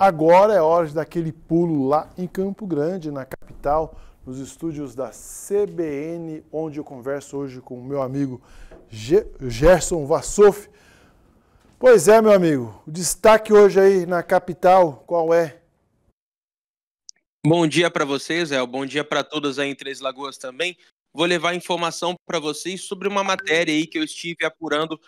Agora é hora daquele pulo lá em Campo Grande, na capital, nos estúdios da CBN, onde eu converso hoje com o meu amigo Gerson Vassouf. Pois é, meu amigo, o destaque hoje aí na capital, qual é? Bom dia para vocês, o Bom dia para todos aí em Três Lagoas também. Vou levar informação para vocês sobre uma matéria aí que eu estive apurando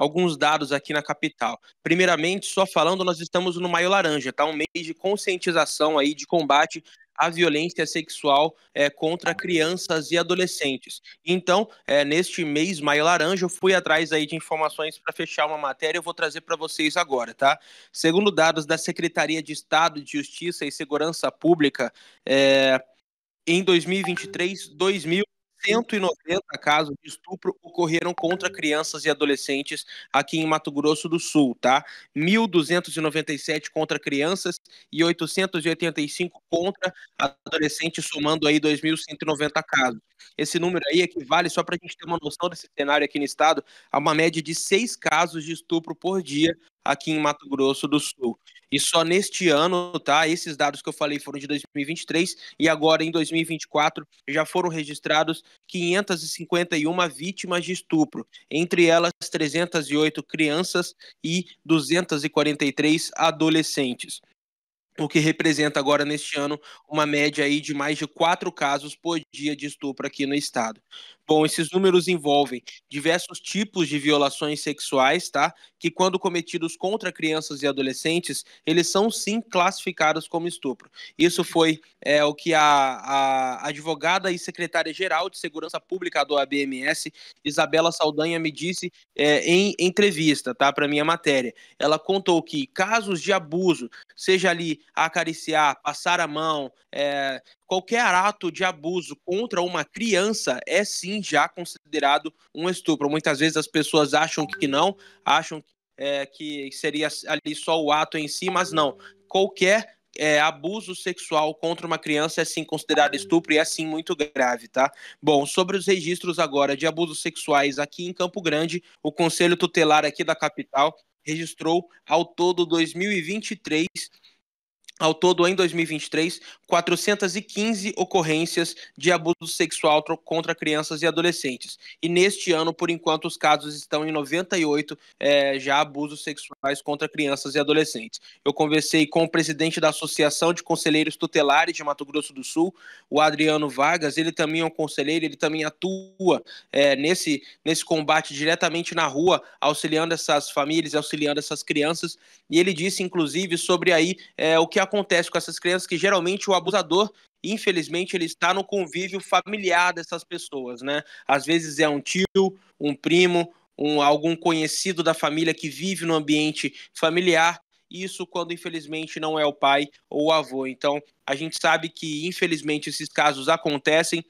alguns dados aqui na capital. Primeiramente, só falando, nós estamos no Maio Laranja, tá? Um mês de conscientização aí de combate à violência sexual é, contra crianças e adolescentes. Então, é, neste mês, Maio Laranja, eu fui atrás aí de informações para fechar uma matéria, eu vou trazer para vocês agora, tá? Segundo dados da Secretaria de Estado de Justiça e Segurança Pública, é, em 2023, 2.000 190 casos de estupro ocorreram contra crianças e adolescentes aqui em Mato Grosso do Sul, tá? 1.297 contra crianças e 885 contra adolescentes, somando aí 2.190 casos. Esse número aí equivale, é só para a gente ter uma noção desse cenário aqui no estado, a uma média de seis casos de estupro por dia aqui em Mato Grosso do Sul. E só neste ano, tá? Esses dados que eu falei foram de 2023 e agora em 2024 já foram registrados 551 vítimas de estupro, entre elas 308 crianças e 243 adolescentes o que representa agora neste ano uma média aí de mais de quatro casos por dia de estupro aqui no estado. Bom, esses números envolvem diversos tipos de violações sexuais, tá? Que quando cometidos contra crianças e adolescentes, eles são sim classificados como estupro. Isso foi é, o que a, a advogada e secretária-geral de Segurança Pública do ABMS, Isabela Saldanha, me disse é, em entrevista, tá? Para minha matéria. Ela contou que casos de abuso, seja ali acariciar, passar a mão, é, qualquer ato de abuso contra uma criança é sim já considerado um estupro. Muitas vezes as pessoas acham que não, acham que, é, que seria ali só o ato em si, mas não. Qualquer é, abuso sexual contra uma criança é sim considerado estupro e é sim muito grave, tá? Bom, sobre os registros agora de abusos sexuais aqui em Campo Grande, o Conselho Tutelar aqui da capital registrou ao todo 2023 ao todo, em 2023, 415 ocorrências de abuso sexual contra crianças e adolescentes. E neste ano, por enquanto, os casos estão em 98 é, eh, já abusos sexuais contra crianças e adolescentes. Eu conversei com o presidente da Associação de Conselheiros Tutelares de Mato Grosso do Sul, o Adriano Vargas. Ele também é um conselheiro, ele também atua é, nesse, nesse combate diretamente na rua, auxiliando essas famílias, auxiliando essas crianças. E ele disse, inclusive, sobre aí é, o que aconteceu acontece com essas crianças que geralmente o abusador, infelizmente, ele está no convívio familiar dessas pessoas, né? Às vezes é um tio, um primo, um, algum conhecido da família que vive no ambiente familiar. Isso quando infelizmente não é o pai ou o avô. Então a gente sabe que infelizmente esses casos acontecem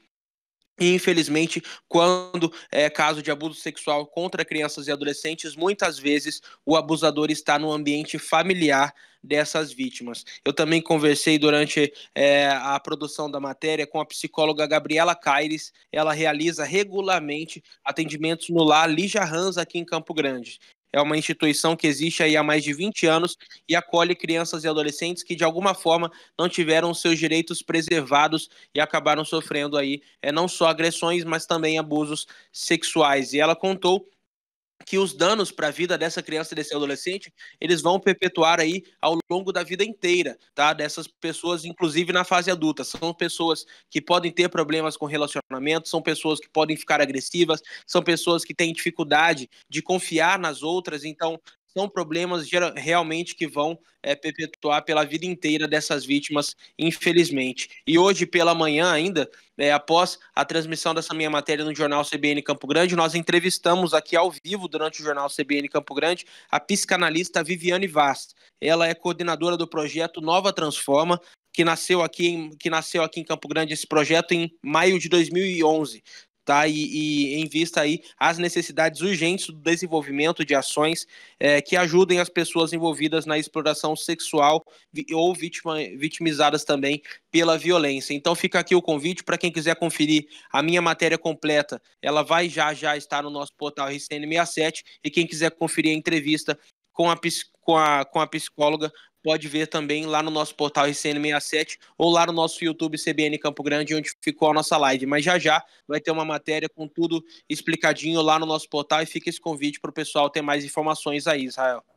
Infelizmente, quando é caso de abuso sexual contra crianças e adolescentes, muitas vezes o abusador está no ambiente familiar dessas vítimas. Eu também conversei durante é, a produção da matéria com a psicóloga Gabriela Caires. Ela realiza regularmente atendimentos no lar Lija Hans aqui em Campo Grande é uma instituição que existe aí há mais de 20 anos e acolhe crianças e adolescentes que de alguma forma não tiveram seus direitos preservados e acabaram sofrendo aí é, não só agressões, mas também abusos sexuais. E ela contou que os danos para a vida dessa criança e desse adolescente, eles vão perpetuar aí ao longo da vida inteira, tá? Dessas pessoas, inclusive na fase adulta. São pessoas que podem ter problemas com relacionamento, são pessoas que podem ficar agressivas, são pessoas que têm dificuldade de confiar nas outras, então são problemas realmente que vão é, perpetuar pela vida inteira dessas vítimas, infelizmente. E hoje pela manhã ainda, é, após a transmissão dessa minha matéria no jornal CBN Campo Grande, nós entrevistamos aqui ao vivo durante o jornal CBN Campo Grande a psicanalista Viviane Vast. Ela é coordenadora do projeto Nova Transforma, que nasceu aqui em, que nasceu aqui em Campo Grande esse projeto em maio de 2011 tá? E, e em vista aí as necessidades urgentes do desenvolvimento de ações é, que ajudem as pessoas envolvidas na exploração sexual ou vítima, vitimizadas também pela violência. Então fica aqui o convite para quem quiser conferir a minha matéria completa, ela vai já já estar no nosso portal RCN67 e quem quiser conferir a entrevista com a, com a, com a psicóloga pode ver também lá no nosso portal RCN67 ou lá no nosso YouTube CBN Campo Grande, onde ficou a nossa live. Mas já já vai ter uma matéria com tudo explicadinho lá no nosso portal e fica esse convite para o pessoal ter mais informações aí, Israel.